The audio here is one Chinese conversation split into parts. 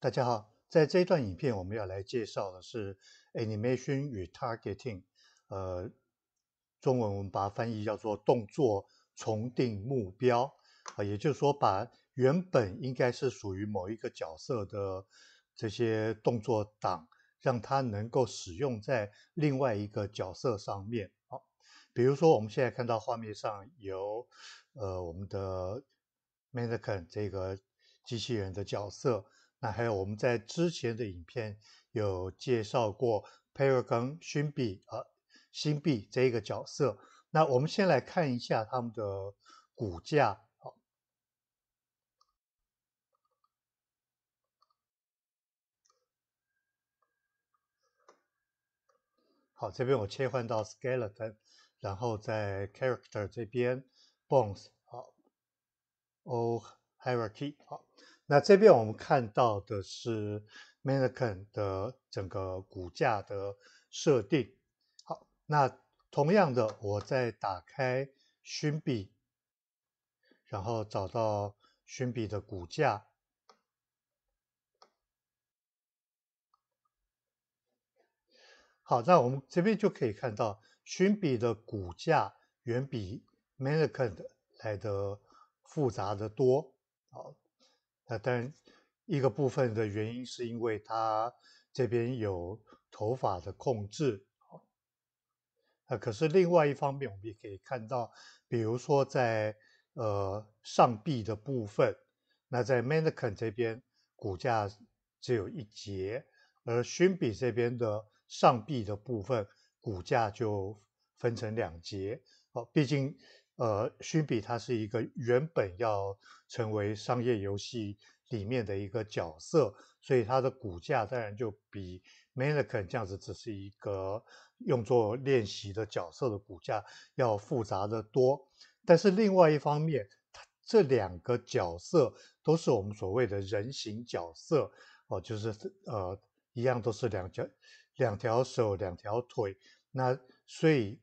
大家好，在这一段影片，我们要来介绍的是 animation 与 targeting，呃，中文我们把它翻译叫做动作重定目标啊，也就是说，把原本应该是属于某一个角色的这些动作档，让它能够使用在另外一个角色上面啊。比如说，我们现在看到画面上有呃我们的 m a e u i n 这个机器人的角色。那还有我们在之前的影片有介绍过 g 尔冈勋币啊新币这一个角色，那我们先来看一下他们的骨架。好，好，这边我切换到 skeleton，然后在 character 这边 bones。好，o hierarchy。好。那这边我们看到的是 m a n n e q u i n 的整个骨架的设定。好，那同样的，我再打开熏笔，然后找到熏笔的骨架。好，那我们这边就可以看到熏笔的骨架远比 m a n n e q u i n 来的复杂的多。好。那当然，一个部分的原因是因为他这边有头发的控制，啊，可是另外一方面，我们也可以看到，比如说在呃上臂的部分，那在 Mannequin 这边骨架只有一节，而熏 h i 这边的上臂的部分骨架就分成两节，啊，毕竟。呃，勋比它是一个原本要成为商业游戏里面的一个角色，所以它的骨架当然就比 Mannequin 这样子只是一个用作练习的角色的骨架要复杂的多。但是另外一方面，它这两个角色都是我们所谓的人形角色哦，就是呃，一样都是两条两条手两条腿，那所以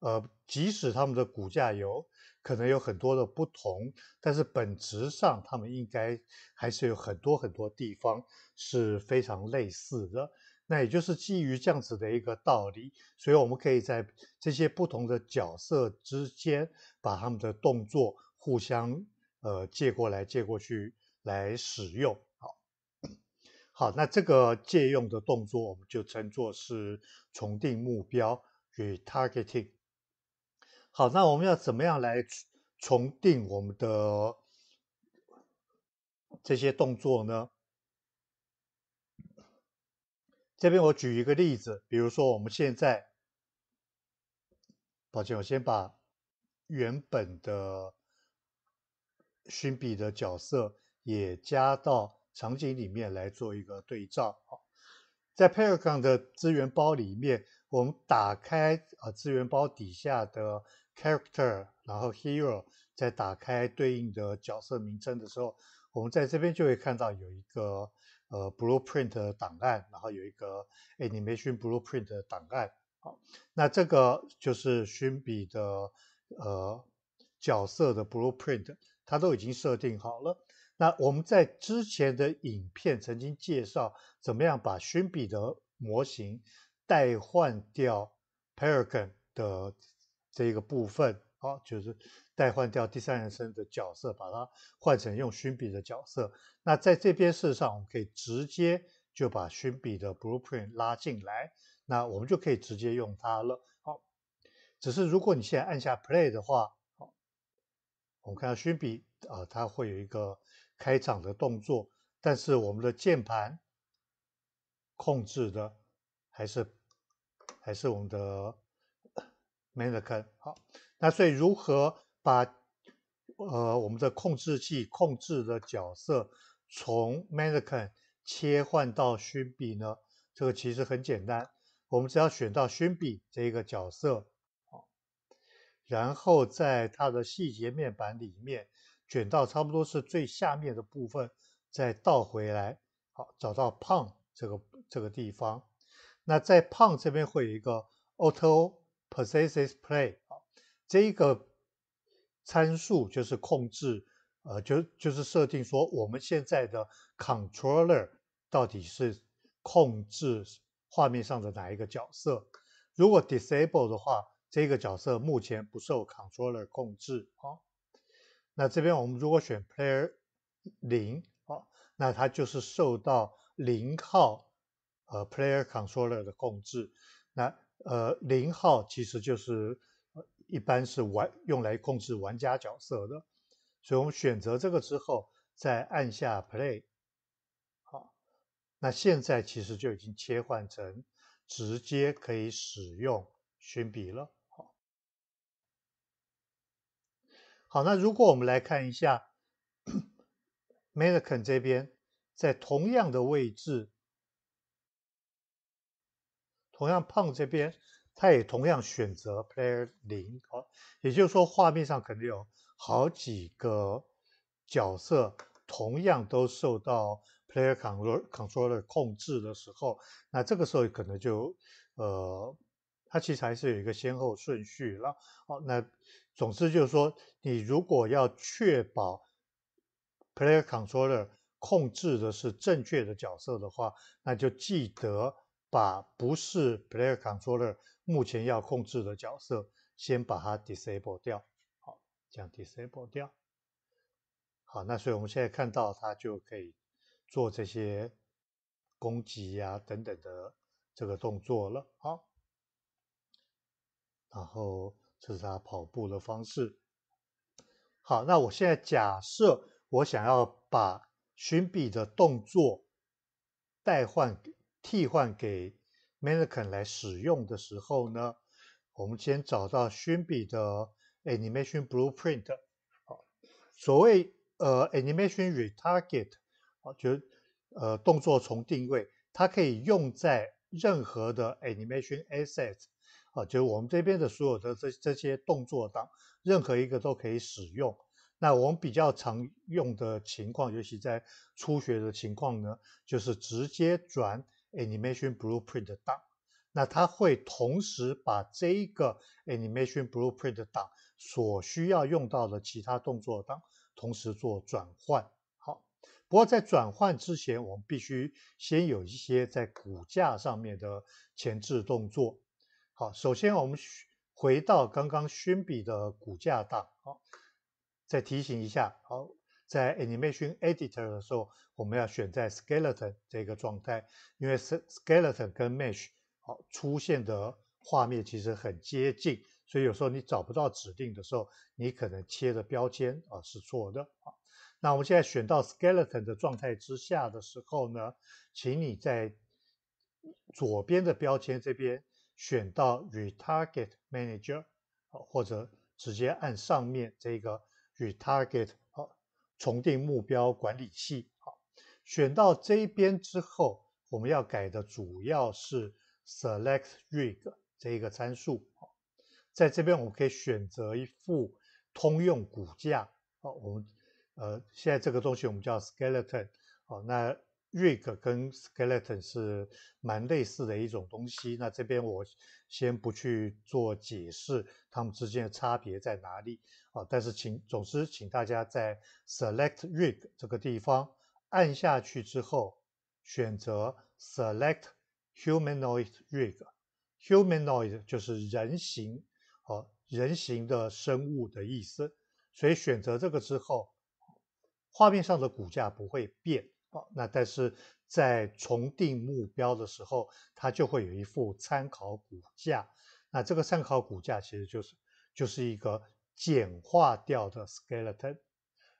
呃。即使他们的骨架有可能有很多的不同，但是本质上他们应该还是有很多很多地方是非常类似的。那也就是基于这样子的一个道理，所以我们可以在这些不同的角色之间把他们的动作互相呃借过来借过去来使用。好，好，那这个借用的动作我们就称作是重定目标与 targeting。好，那我们要怎么样来重定我们的这些动作呢？这边我举一个例子，比如说我们现在，抱歉，我先把原本的熏笔的角色也加到场景里面来做一个对照。在 p a r c o n 的资源包里面，我们打开啊，资源包底下的。Character，然后 Hero，在打开对应的角色名称的时候，我们在这边就会看到有一个呃 Blueprint 档案，然后有一个 Animation Blueprint 档案。好，那这个就是寻笔的呃角色的 Blueprint，它都已经设定好了。那我们在之前的影片曾经介绍，怎么样把寻笔的模型代换掉 Paragon 的。这一个部分，好，就是代换掉第三人称的角色，把它换成用熏笔的角色。那在这边事实上，我们可以直接就把熏笔的 blueprint 拉进来，那我们就可以直接用它了。好，只是如果你现在按下 play 的话，好，我们看到熏笔啊，它会有一个开场的动作，但是我们的键盘控制的还是还是我们的。m e d i c a n 好，那所以如何把呃我们的控制器控制的角色从 Medicin 切换到熏笔呢？这个其实很简单，我们只要选到熏笔这一个角色，好，然后在它的细节面板里面卷到差不多是最下面的部分，再倒回来，好，找到胖这个这个地方，那在胖这边会有一个 Auto。p o s s e s s e s play 啊，这一个参数就是控制，呃，就就是设定说我们现在的 controller 到底是控制画面上的哪一个角色。如果 disable 的话，这个角色目前不受 controller 控制啊。那这边我们如果选 player 零啊，那它就是受到零号呃 player controller 的控制。那呃，零号其实就是一般是玩用来控制玩家角色的，所以我们选择这个之后，再按下 Play，好，那现在其实就已经切换成直接可以使用寻笔了，好，好，那如果我们来看一下 Medicin 这边在同样的位置。同样，胖这边他也同样选择 player 零，哦，也就是说，画面上可能有好几个角色，同样都受到 player controller controller 控制的时候，那这个时候可能就，呃，它其实还是有一个先后顺序了。好，那总之就是说，你如果要确保 player controller 控制的是正确的角色的话，那就记得。把不是 player controller 目前要控制的角色，先把它 disable 掉。好，这样 disable 掉。好，那所以我们现在看到它就可以做这些攻击呀等等的这个动作了。好，然后这是它跑步的方式。好，那我现在假设我想要把寻笔的动作代换。替换给 Mannequin 来使用的时候呢，我们先找到 b i 的 Animation Blueprint。好，所谓呃 Animation Retarget，啊，就是呃动作重定位，它可以用在任何的 Animation Asset，啊，就是我们这边的所有的这这些动作当任何一个都可以使用。那我们比较常用的情况，尤其在初学的情况呢，就是直接转。Animation blueprint 档，那它会同时把这一个 Animation blueprint 档所需要用到的其他动作档同时做转换。好，不过在转换之前，我们必须先有一些在骨架上面的前置动作。好，首先我们回到刚刚宣笔的骨架档。好，再提醒一下。好。在 Animation Editor 的时候，我们要选在 Skeleton 这个状态，因为 Skeleton 跟 Mesh 好出现的画面其实很接近，所以有时候你找不到指定的时候，你可能切的标签啊是错的啊。那我们现在选到 Skeleton 的状态之下的时候呢，请你在左边的标签这边选到 r e Target Manager，好，或者直接按上面这个 r e Target。重定目标管理器，好，选到这边之后，我们要改的主要是 Select Rig 这一个参数，好，在这边我们可以选择一副通用骨架，好，我们呃现在这个东西我们叫 Skeleton，好，那。Rig 跟 Skeleton 是蛮类似的一种东西，那这边我先不去做解释，它们之间的差别在哪里啊？但是请，总之，请大家在 Select Rig 这个地方按下去之后，选择 Select Humanoid Rig，Humanoid 就是人形啊，人形的生物的意思，所以选择这个之后，画面上的骨架不会变。那但是在重定目标的时候，它就会有一副参考骨架。那这个参考骨架其实就是就是一个简化掉的 skeleton，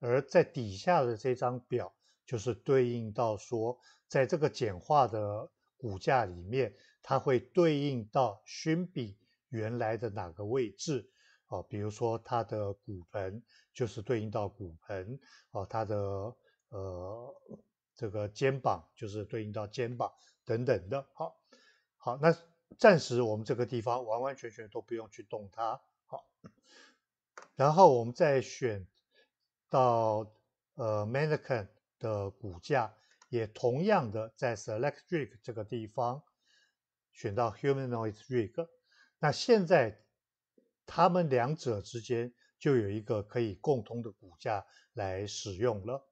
而在底下的这张表就是对应到说，在这个简化的骨架里面，它会对应到胸比原来的哪个位置？哦，比如说它的骨盆就是对应到骨盆。哦，它的呃。这个肩膀就是对应到肩膀等等的，好，好，那暂时我们这个地方完完全全都不用去动它，好，然后我们再选到呃 mannequin 的骨架，也同样的在 selectric 这个地方选到 humanoid rig，那现在它们两者之间就有一个可以共通的骨架来使用了。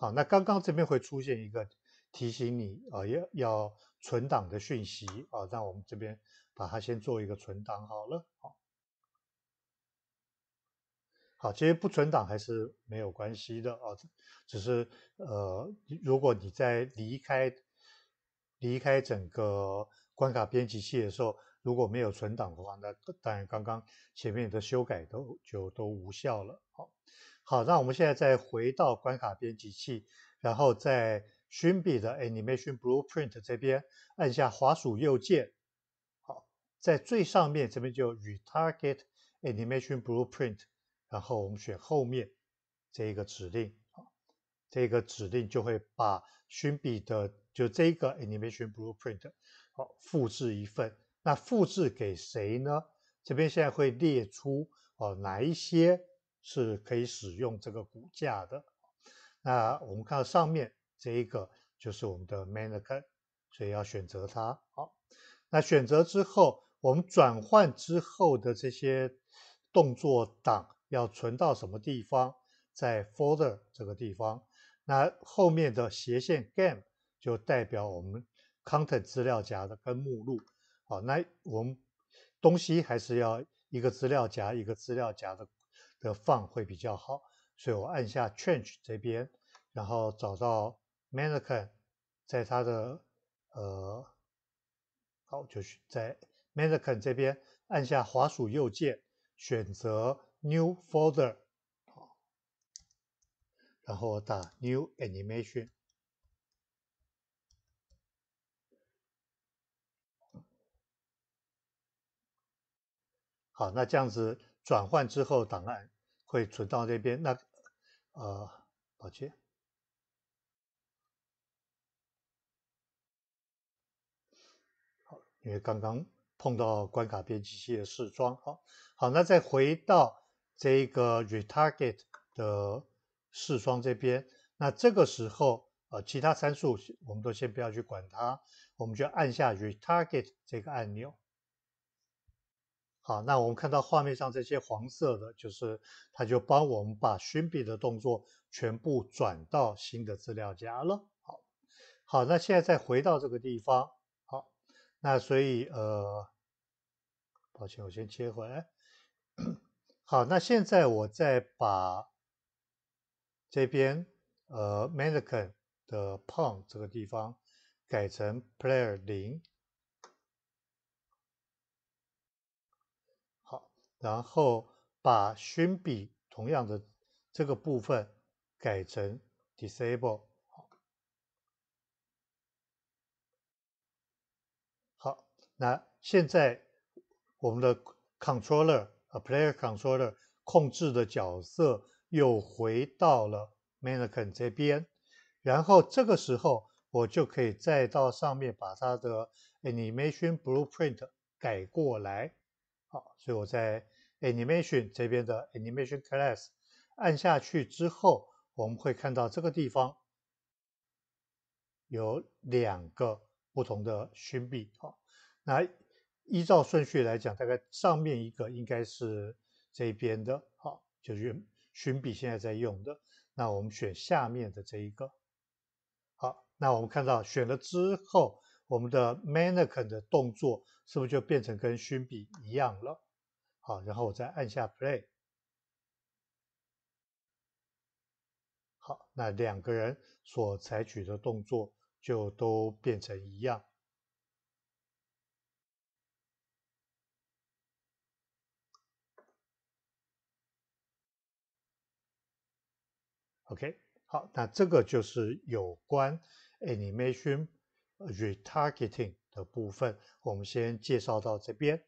好，那刚刚这边会出现一个提醒你啊，要要存档的讯息啊，那我们这边把它先做一个存档好了，好，好，其实不存档还是没有关系的啊，只是呃，如果你在离开离开整个关卡编辑器的时候，如果没有存档的话，那当然刚刚前面的修改都就都无效了，好。好，那我们现在再回到关卡编辑器，然后在寻笔的 Animation Blueprint 这边，按下滑鼠右键，好，在最上面这边就 Retarget Animation Blueprint，然后我们选后面这一个指令，好，这个指令就会把寻笔的就这个 Animation Blueprint，好，复制一份。那复制给谁呢？这边现在会列出哦，哪一些？是可以使用这个骨架的。那我们看到上面这一个就是我们的 Mannequin，所以要选择它。好，那选择之后，我们转换之后的这些动作档要存到什么地方？在 Folder 这个地方。那后面的斜线 Game 就代表我们 Content 资料夹的跟目录。好，那我们东西还是要一个资料夹一个资料夹的。的放会比较好，所以我按下 change 这边，然后找到 m a n n e q u i n 在它的呃，好，就是在 m a n n e q u i n 这边按下滑鼠右键，选择 new folder，好，然后打 new animation，好，那这样子。转换之后，档案会存到那边。那呃，抱歉，因为刚刚碰到关卡编辑器的试装好，好，那再回到这个 retarget 的试装这边。那这个时候，呃，其他参数我们都先不要去管它，我们就按下 retarget 这个按钮。好，那我们看到画面上这些黄色的，就是它就帮我们把寻笔的动作全部转到新的资料夹了。好，好，那现在再回到这个地方。好，那所以呃，抱歉，我先切回。来。好，那现在我再把这边呃 m a n n e q u i n 的 Pawn 这个地方改成 Player 零。然后把熏笔同样的这个部分改成 disable。好，那现在我们的 controller 呃 player controller 控制的角色又回到了 mannequin 这边。然后这个时候我就可以再到上面把它的 animation blueprint 改过来。好，所以我在 animation 这边的 animation class 按下去之后，我们会看到这个地方有两个不同的寻笔。好，那依照顺序来讲，大概上面一个应该是这边的，好，就是寻笔现在在用的。那我们选下面的这一个。好，那我们看到选了之后，我们的 mannequin 的动作。是不是就变成跟熏笔一样了？好，然后我再按下 play。好，那两个人所采取的动作就都变成一样。OK，好，那这个就是有关 animation retargeting。的部分，我们先介绍到这边。